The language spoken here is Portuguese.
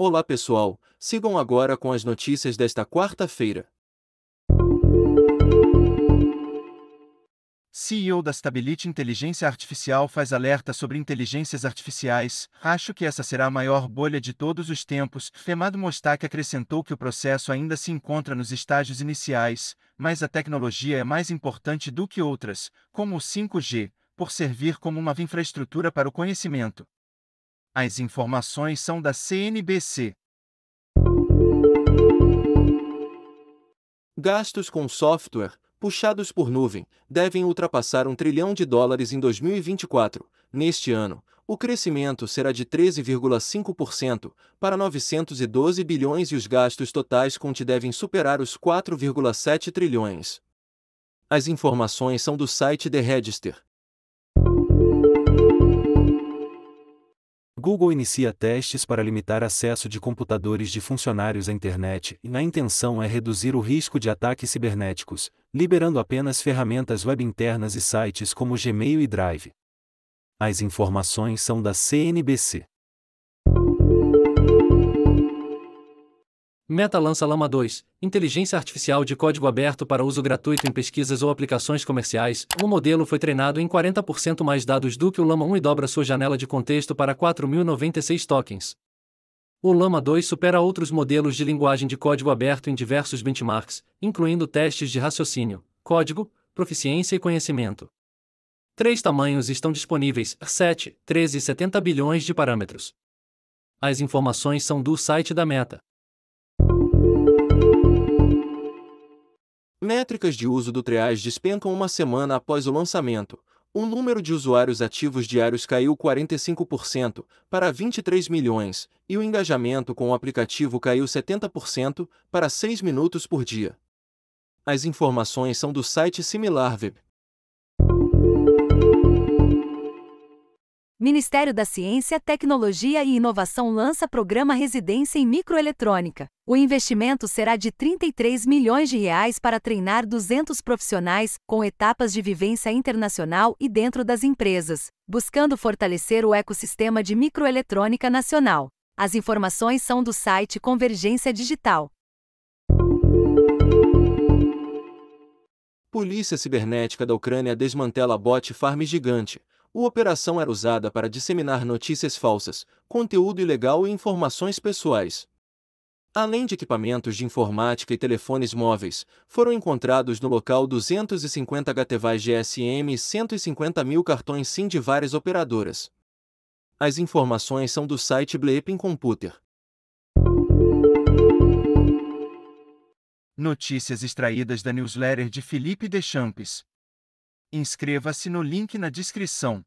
Olá pessoal, sigam agora com as notícias desta quarta-feira. CEO da Stability Inteligência Artificial faz alerta sobre inteligências artificiais. Acho que essa será a maior bolha de todos os tempos. Femado Mostak acrescentou que o processo ainda se encontra nos estágios iniciais, mas a tecnologia é mais importante do que outras, como o 5G, por servir como uma infraestrutura para o conhecimento. As informações são da CNBC. Gastos com software, puxados por nuvem, devem ultrapassar um trilhão de dólares em 2024. Neste ano, o crescimento será de 13,5% para 912 bilhões e os gastos totais com TI devem superar os 4,7 trilhões. As informações são do site The Register, Google inicia testes para limitar acesso de computadores de funcionários à internet e a intenção é reduzir o risco de ataques cibernéticos, liberando apenas ferramentas web internas e sites como Gmail e Drive. As informações são da CNBC. Meta lança Lama 2, inteligência artificial de código aberto para uso gratuito em pesquisas ou aplicações comerciais. O modelo foi treinado em 40% mais dados do que o Lama 1 e dobra sua janela de contexto para 4.096 tokens. O Lama 2 supera outros modelos de linguagem de código aberto em diversos benchmarks, incluindo testes de raciocínio, código, proficiência e conhecimento. Três tamanhos estão disponíveis: 7, 13 e 70 bilhões de parâmetros. As informações são do site da Meta. Métricas de uso do triage despencam uma semana após o lançamento. O número de usuários ativos diários caiu 45% para 23 milhões e o engajamento com o aplicativo caiu 70% para 6 minutos por dia. As informações são do site SimilarWeb. Ministério da Ciência, Tecnologia e Inovação lança programa Residência em Microeletrônica. O investimento será de 33 milhões de reais para treinar 200 profissionais com etapas de vivência internacional e dentro das empresas, buscando fortalecer o ecossistema de microeletrônica nacional. As informações são do site Convergência Digital. Polícia Cibernética da Ucrânia desmantela bot farm gigante a operação era usada para disseminar notícias falsas, conteúdo ilegal e informações pessoais. Além de equipamentos de informática e telefones móveis, foram encontrados no local 250 gatevais GSM e 150 mil cartões SIM de várias operadoras. As informações são do site Bleeping Computer. Notícias extraídas da newsletter de Felipe Deschamps. Inscreva-se no link na descrição.